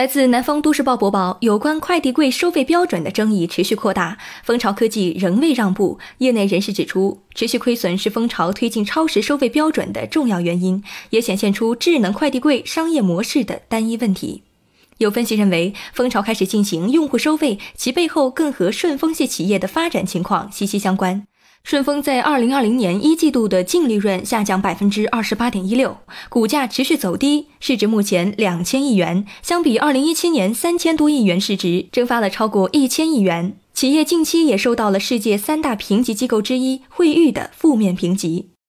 来自南方都市报播报，有关快递柜收费标准的争议持续扩大，丰巢科技仍未让步。业内人士指出，持续亏损是蜂巢推进超时收费标准的重要原因，也显现出智能快递柜商业模式的单一问题。有分析认为，蜂巢开始进行用户收费，其背后更和顺丰系企业的发展情况息息相关。顺丰在二零二零年一季度的净利润下降百分之二十八点一六，股价持续走低，市值目前两千亿元，相比二零一七年三千多亿元市值，蒸发了超过一千亿元。企业近期也收到了世界三大评级机构之一惠誉的负面评级。